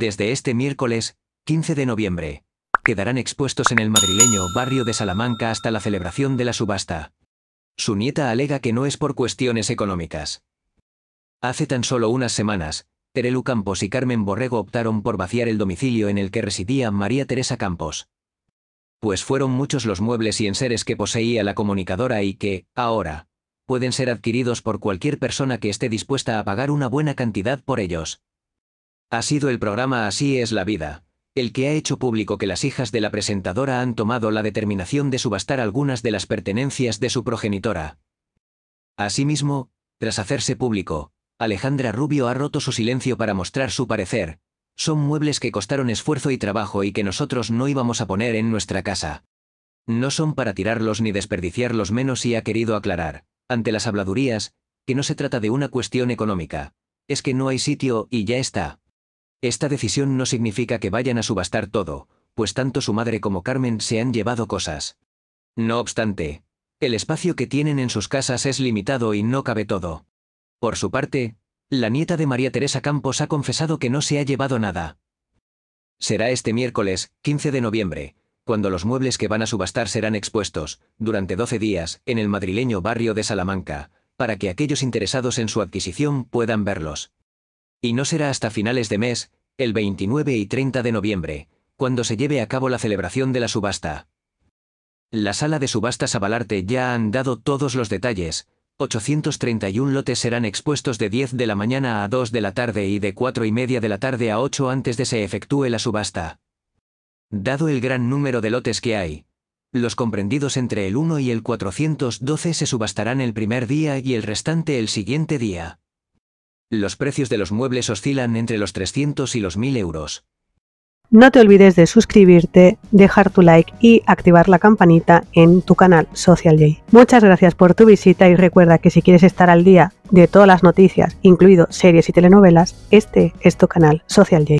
Desde este miércoles, 15 de noviembre, quedarán expuestos en el madrileño barrio de Salamanca hasta la celebración de la subasta. Su nieta alega que no es por cuestiones económicas. Hace tan solo unas semanas, Terelu Campos y Carmen Borrego optaron por vaciar el domicilio en el que residía María Teresa Campos. Pues fueron muchos los muebles y enseres que poseía la comunicadora y que, ahora, pueden ser adquiridos por cualquier persona que esté dispuesta a pagar una buena cantidad por ellos. Ha sido el programa Así es la vida, el que ha hecho público que las hijas de la presentadora han tomado la determinación de subastar algunas de las pertenencias de su progenitora. Asimismo, tras hacerse público, Alejandra Rubio ha roto su silencio para mostrar su parecer. Son muebles que costaron esfuerzo y trabajo y que nosotros no íbamos a poner en nuestra casa. No son para tirarlos ni desperdiciarlos menos y ha querido aclarar, ante las habladurías, que no se trata de una cuestión económica. Es que no hay sitio y ya está. Esta decisión no significa que vayan a subastar todo, pues tanto su madre como Carmen se han llevado cosas. No obstante, el espacio que tienen en sus casas es limitado y no cabe todo. Por su parte, la nieta de María Teresa Campos ha confesado que no se ha llevado nada. Será este miércoles, 15 de noviembre, cuando los muebles que van a subastar serán expuestos, durante 12 días, en el madrileño barrio de Salamanca, para que aquellos interesados en su adquisición puedan verlos. Y no será hasta finales de mes, el 29 y 30 de noviembre, cuando se lleve a cabo la celebración de la subasta. La sala de subastas Avalarte ya han dado todos los detalles, 831 lotes serán expuestos de 10 de la mañana a 2 de la tarde y de 4 y media de la tarde a 8 antes de se efectúe la subasta. Dado el gran número de lotes que hay, los comprendidos entre el 1 y el 412 se subastarán el primer día y el restante el siguiente día. Los precios de los muebles oscilan entre los 300 y los 1000 euros. No te olvides de suscribirte, dejar tu like y activar la campanita en tu canal Social J. Muchas gracias por tu visita y recuerda que si quieres estar al día de todas las noticias, incluido series y telenovelas, este es tu canal Social J.